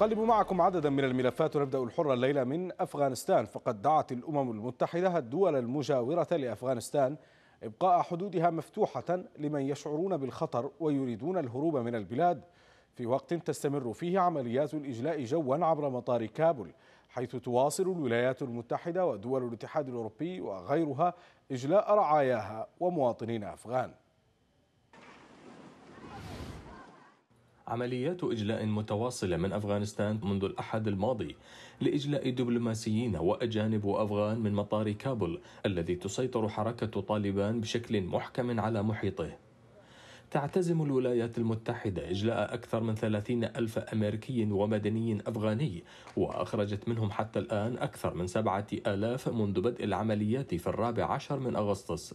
قلب معكم عددا من الملفات ونبدأ الحرة الليلة من أفغانستان فقد دعت الأمم المتحدة الدول المجاورة لأفغانستان إبقاء حدودها مفتوحة لمن يشعرون بالخطر ويريدون الهروب من البلاد في وقت تستمر فيه عمليات الإجلاء جوا عبر مطار كابول حيث تواصل الولايات المتحدة ودول الاتحاد الأوروبي وغيرها إجلاء رعاياها ومواطنين أفغان عمليات إجلاء متواصلة من أفغانستان منذ الأحد الماضي لإجلاء دبلوماسيين وأجانب وأفغان من مطار كابل الذي تسيطر حركة طالبان بشكل محكم على محيطه تعتزم الولايات المتحدة إجلاء أكثر من 30 ألف أمريكي ومدني أفغاني وأخرجت منهم حتى الآن أكثر من سبعة آلاف منذ بدء العمليات في الرابع عشر من أغسطس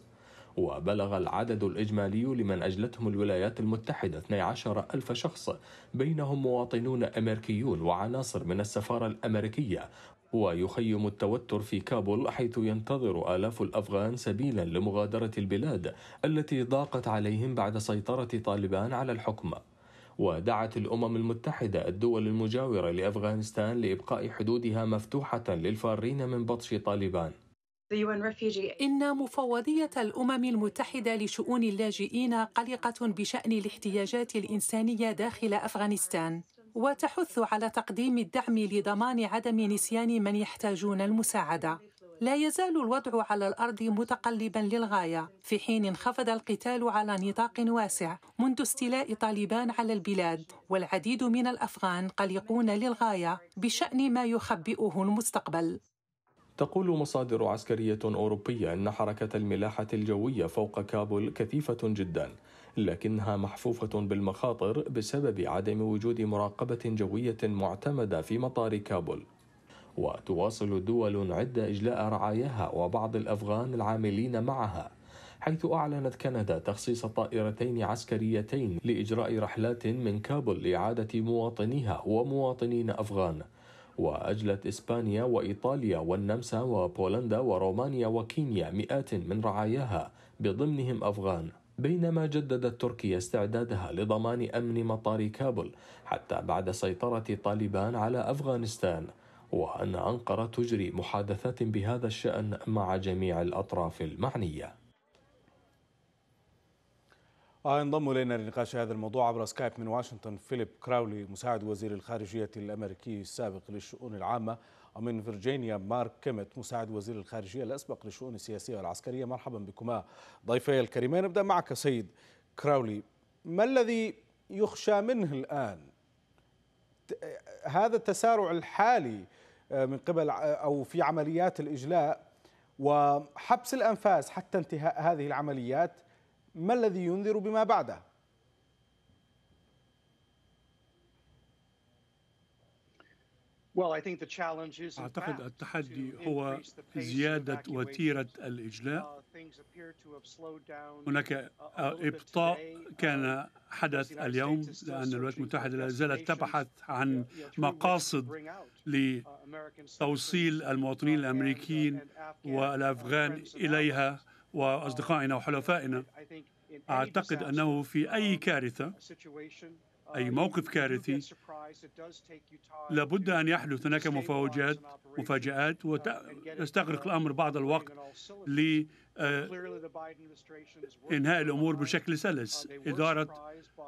وبلغ العدد الإجمالي لمن أجلتهم الولايات المتحدة 12 ألف شخص بينهم مواطنون أمريكيون وعناصر من السفارة الأمريكية ويخيم التوتر في كابول حيث ينتظر آلاف الأفغان سبيلا لمغادرة البلاد التي ضاقت عليهم بعد سيطرة طالبان على الحكم ودعت الامم المتحده الدول المجاوره لافغانستان لابقاء حدودها مفتوحه للفارين من بطش طالبان إن مفوضية الأمم المتحدة لشؤون اللاجئين قلقة بشأن الاحتياجات الإنسانية داخل أفغانستان وتحث على تقديم الدعم لضمان عدم نسيان من يحتاجون المساعدة لا يزال الوضع على الارض متقلبا للغايه في حين انخفض القتال على نطاق واسع منذ استيلاء طالبان على البلاد والعديد من الافغان قلقون للغايه بشان ما يخبئه المستقبل تقول مصادر عسكرية أوروبية أن حركة الملاحة الجوية فوق كابول كثيفة جدا لكنها محفوفة بالمخاطر بسبب عدم وجود مراقبة جوية معتمدة في مطار كابول وتواصل دول عدة إجلاء رعاياها وبعض الأفغان العاملين معها حيث أعلنت كندا تخصيص طائرتين عسكريتين لإجراء رحلات من كابول لإعادة مواطنيها ومواطنين أفغان وأجلت إسبانيا وإيطاليا والنمسا وبولندا ورومانيا وكينيا مئات من رعاياها بضمنهم أفغان بينما جددت تركيا استعدادها لضمان أمن مطار كابل حتى بعد سيطرة طالبان على أفغانستان وأن أنقرة تجري محادثات بهذا الشأن مع جميع الأطراف المعنية وينضم الينا لنقاش هذا الموضوع عبر سكايب من واشنطن فيليب كراولي مساعد وزير الخارجيه الامريكي السابق للشؤون العامه ومن فيرجينيا مارك كيمت مساعد وزير الخارجيه الاسبق للشؤون السياسيه والعسكريه مرحبا بكما ضيفي الكريمين نبدا معك سيد كراولي ما الذي يخشى منه الان هذا التسارع الحالي آه، من قبل آه، او في عمليات الاجلاء وحبس الانفاس حتى انتهاء هذه العمليات ما الذي ينذر بما بعده أعتقد التحدي هو زيادة وتيرة الإجلاء uh, uh, هناك uh, إبطاء كان حدث اليوم لأن الولايات المتحدة لا زالت تبحث عن مقاصد لتوصيل المواطنين الأمريكيين والأفغان إليها وأصدقائنا وحلفائنا أعتقد أنه في أي كارثة أي موقف كارثي لابد أن يحدث هناك مفاجات مفاجآت ويستغرق الأمر بعض الوقت لإنهاء آه، الأمور بشكل سلس إدارة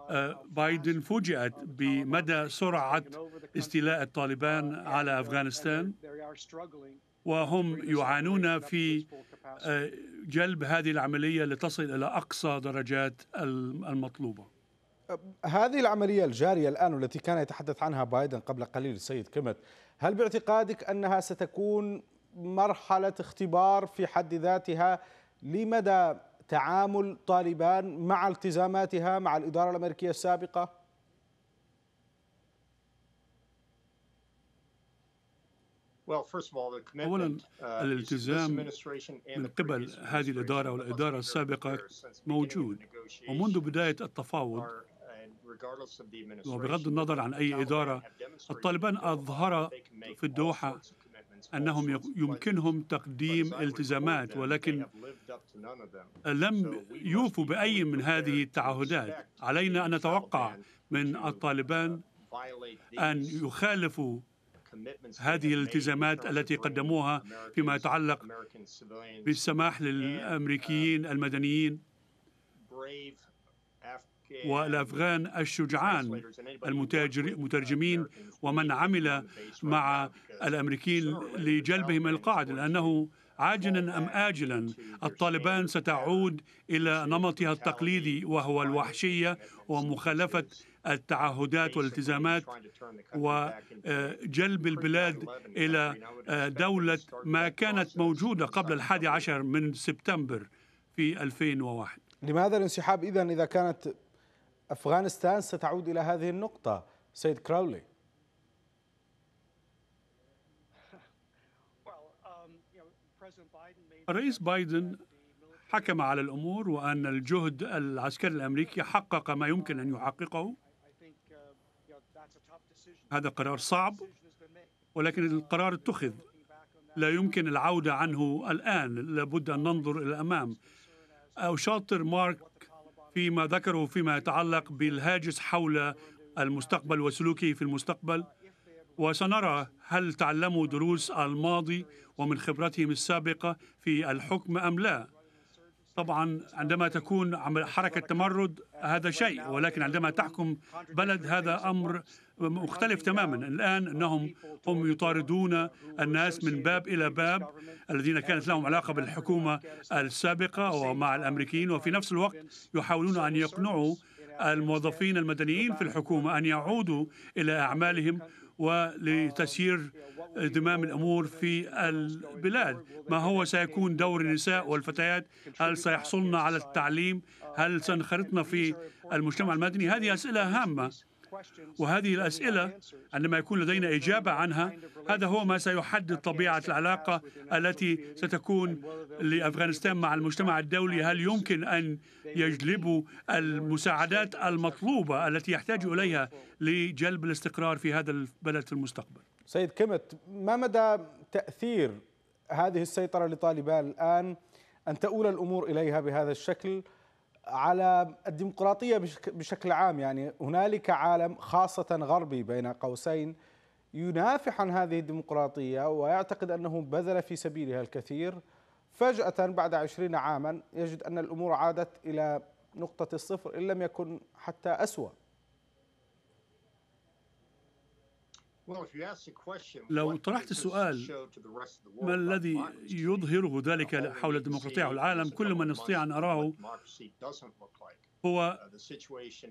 آه، بايدن فوجئت بمدى سرعة استيلاء الطالبان على أفغانستان وهم يعانون في آه، جلب هذه العملية لتصل إلى أقصى درجات المطلوبة هذه العملية الجارية الآن والتي كان يتحدث عنها بايدن قبل قليل السيد كمت هل باعتقادك أنها ستكون مرحلة اختبار في حد ذاتها لمدى تعامل طالبان مع التزاماتها مع الإدارة الأمريكية السابقة؟ أولا uh, الالتزام من قبل هذه الإدارة والإدارة السابقة موجود ومنذ بداية التفاوض وبغض النظر عن أي إدارة الطالبان أظهر في الدوحة أنهم يمكنهم تقديم التزامات ولكن لم يوفوا بأي من هذه التعهدات علينا أن نتوقع من الطالبان uh, أن يخالفوا هذه الالتزامات التي قدموها فيما يتعلق بالسماح um, للامريكيين المدنيين والافغان الشجعان المترجمين ومن عمل مع الامريكيين لجلبهم القاعده لانه عاجلا أم آجلا الطالبان ستعود إلى نمطها التقليدي وهو الوحشية ومخالفة التعهدات والالتزامات وجلب البلاد إلى دولة ما كانت موجودة قبل الحادي عشر من سبتمبر في 2001 لماذا الانسحاب إذا إذا كانت أفغانستان ستعود إلى هذه النقطة سيد كراولي الرئيس بايدن حكم على الأمور وأن الجهد العسكري الأمريكي حقق ما يمكن أن يحققه هذا قرار صعب ولكن القرار اتخذ لا يمكن العودة عنه الآن لابد أن ننظر إلى الأمام او شاطر مارك فيما ذكره فيما يتعلق بالهاجس حول المستقبل وسلوكه في المستقبل وسنرى هل تعلموا دروس الماضي ومن خبرتهم السابقة في الحكم أم لا طبعا عندما تكون حركة تمرد هذا شيء ولكن عندما تحكم بلد هذا أمر مختلف تماما الآن أنهم هم يطاردون الناس من باب إلى باب الذين كانت لهم علاقة بالحكومة السابقة ومع الأمريكيين وفي نفس الوقت يحاولون أن يقنعوا الموظفين المدنيين في الحكومة أن يعودوا إلى أعمالهم ولتسيير زمام الأمور في البلاد ما هو سيكون دور النساء والفتيات هل سيحصلن على التعليم هل سنخرطن في المجتمع المدني هذه أسئلة هامة وهذه الأسئلة عندما يكون لدينا إجابة عنها هذا هو ما سيحدد طبيعة العلاقة التي ستكون لأفغانستان مع المجتمع الدولي هل يمكن أن يجلبوا المساعدات المطلوبة التي يحتاج إليها لجلب الاستقرار في هذا البلد في المستقبل سيد كمت ما مدى تأثير هذه السيطرة لطالبان الآن أن تؤول الأمور إليها بهذا الشكل؟ على الديمقراطية بشكل عام يعني هنالك عالم خاصة غربي بين قوسين ينافح عن هذه الديمقراطية ويعتقد أنه بذل في سبيلها الكثير فجأة بعد عشرين عاما يجد أن الأمور عادت إلى نقطة الصفر إن لم يكن حتى أسوأ لو طرحت السؤال ما الذي يظهره ذلك حول الديمقراطية والعالم كل ما نستطيع أن أراه هو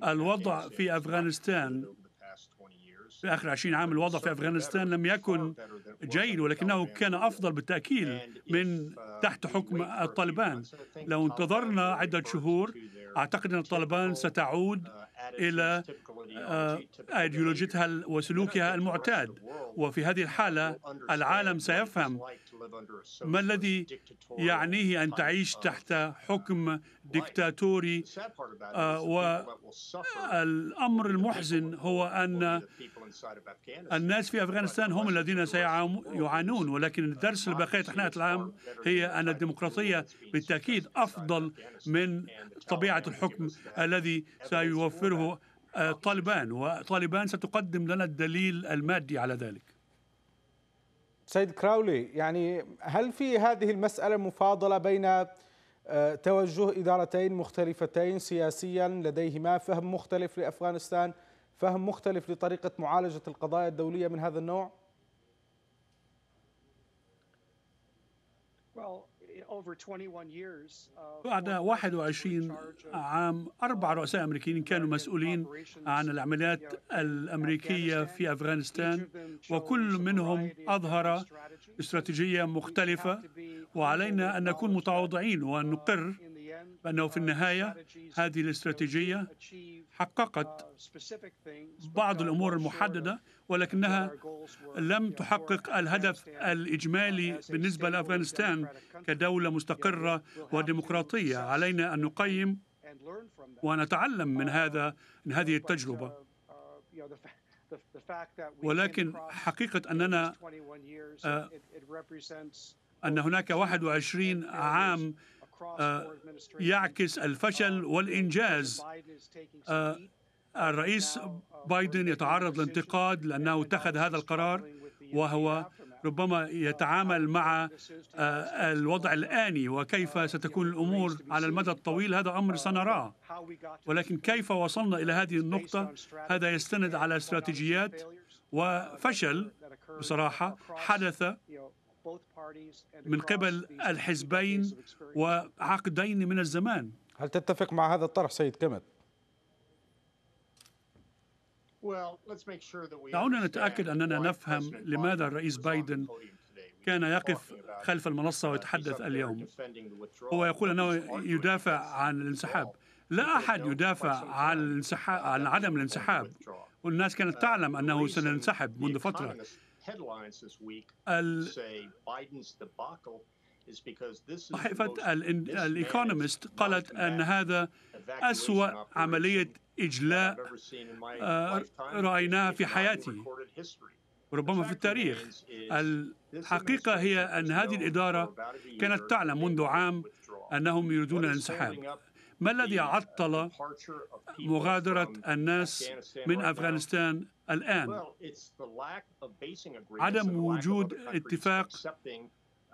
uh, الوضع في أفغانستان في آخر عشرين عام الوضع في أفغانستان لم يكن جيد ولكنه كان أفضل بالتأكيد من uh, تحت حكم الطالبان لو انتظرنا عدة شهور أعتقد أن الطالبان ستعود uh, إلى أيديولوجيتها uh, وسلوكها المعتاد وفي هذه الحالة العالم سيفهم ما الذي يعنيه أن تعيش تحت حكم ديكتاتوري آه، والأمر آه، المحزن هو أن الناس في أفغانستان هم الذين سيعانون ولكن الدرس لبقية حناية العام هي أن الديمقراطية بالتأكيد أفضل من طبيعة الحكم الذي سيوفره آه، طالبان وطالبان ستقدم لنا الدليل المادي على ذلك سيد كراولي يعني هل في هذه المسألة مفاضلة بين آه، توجه إدارتين مختلفتين سياسيا لديهما فهم مختلف لأفغانستان فهم مختلف لطريقة معالجة القضايا الدولية من هذا النوع؟ بعد 21 عام أربع um, رؤساء أمريكيين كانوا مسؤولين عن العمليات الأمريكية في أفغانستان وكل منهم أظهر استراتيجية مختلفة وعلينا أن نكون متواضعين وأن uh, نقر بأنه في النهاية هذه الاستراتيجية حققت بعض الأمور المحددة ولكنها لم تحقق الهدف الإجمالي بالنسبة لأفغانستان كدولة مستقرة وديمقراطية علينا أن نقيم ونتعلم من هذا من هذه التجربة ولكن حقيقة أننا آه، أن هناك 21 عام آه، يعكس uh, الفشل والإنجاز آه، الرئيس بايدن uh, يتعرض لانتقاد لأنه اتخذ هذا القرار وهو ربما uh, يتعامل مع آه، الوضع الآني وكيف ستكون الأمور على المدى الطويل هذا أمر سنراه ولكن كيف وصلنا إلى هذه النقطة هذا يستند على استراتيجيات وفشل بصراحة حدث من قبل الحزبين وعقدين من الزمان هل تتفق مع هذا الطرح سيد كمت؟ دعونا نتأكد أننا نفهم لماذا الرئيس بايدن كان يقف خلف المنصة ويتحدث اليوم هو يقول أنه يدافع عن الانسحاب لا أحد يدافع عن, الانسحاب عن عدم الانسحاب والناس كانت uh, تعلم أنه سننسحب منذ فترة صحيفة الإيكونومست قالت أن هذا أسوأ عملية إجلاء آه، رأيناها في حياتي ربما في التاريخ الحقيقة هي أن هذه الإدارة كانت تعلم منذ عام أنهم يريدون الانسحاب ما الذي عطل مغادرة الناس من أفغانستان الآن؟ عدم وجود اتفاق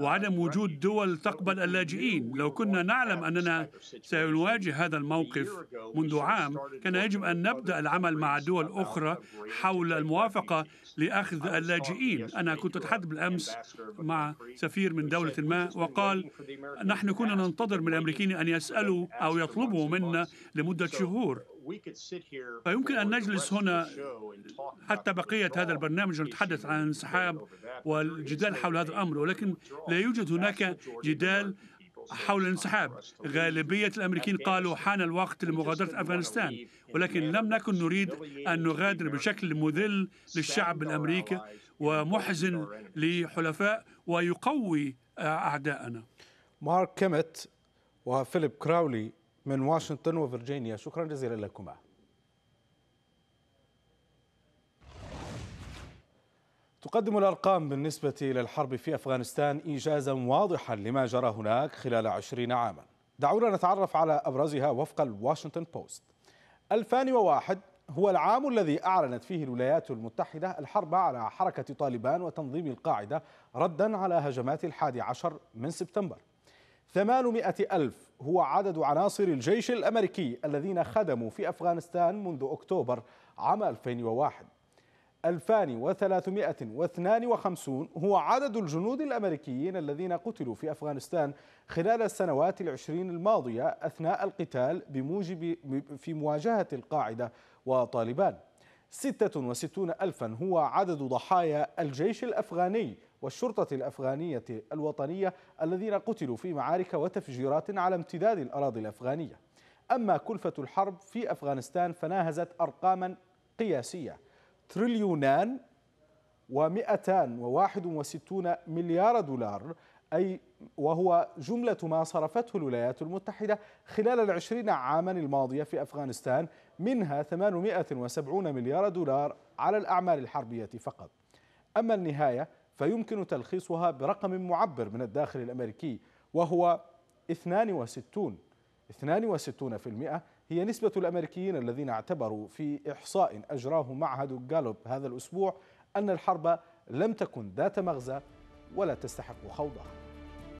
وعدم وجود دول تقبل اللاجئين لو كنا نعلم أننا سنواجه هذا الموقف منذ عام كان يجب أن نبدأ العمل مع دول أخرى حول الموافقة لأخذ اللاجئين أنا كنت أتحدث بالأمس مع سفير من دولة ما وقال نحن كنا ننتظر من الأمريكيين أن يسألوا أو يطلبوا منا لمدة شهور فيمكن أن نجلس هنا حتى بقية هذا البرنامج ونتحدث عن الانسحاب والجدال حول هذا الأمر ولكن لا يوجد هناك جدال حول الانسحاب غالبية الأمريكيين قالوا حان الوقت لمغادرة أفغانستان ولكن لم نكن نريد أن نغادر بشكل مذل للشعب الأمريكي ومحزن لحلفاء ويقوي أعداءنا مارك كيمت وفيليب كراولي من واشنطن وفرجينيا شكرا جزيلا لكما تقدم الأرقام بالنسبة للحرب في أفغانستان إيجازا واضحا لما جرى هناك خلال عشرين عاما دعونا نتعرف على أبرزها وفق الواشنطن بوست 2001 هو العام الذي أعلنت فيه الولايات المتحدة الحرب على حركة طالبان وتنظيم القاعدة ردا على هجمات الحادي عشر من سبتمبر 800 ألف هو عدد عناصر الجيش الأمريكي الذين خدموا في أفغانستان منذ أكتوبر عام 2001 2352 هو عدد الجنود الأمريكيين الذين قتلوا في أفغانستان خلال السنوات العشرين الماضية أثناء القتال بموجب في مواجهة القاعدة وطالبان 66 ألفا هو عدد ضحايا الجيش الأفغاني والشرطة الأفغانية الوطنية الذين قتلوا في معارك وتفجيرات على امتداد الأراضي الأفغانية أما كلفة الحرب في أفغانستان فناهزت أرقاما قياسية تريليونان ومئتان وواحد وستون مليار دولار أي وهو جملة ما صرفته الولايات المتحدة خلال العشرين عاما الماضية في أفغانستان منها 870 مليار دولار على الأعمال الحربية فقط أما النهاية فيمكن تلخيصها برقم معبر من الداخل الأمريكي وهو 62 62% هي نسبة الأمريكيين الذين اعتبروا في إحصاء أجراه معهد جالوب هذا الأسبوع أن الحرب لم تكن ذات مغزى ولا تستحق خوضها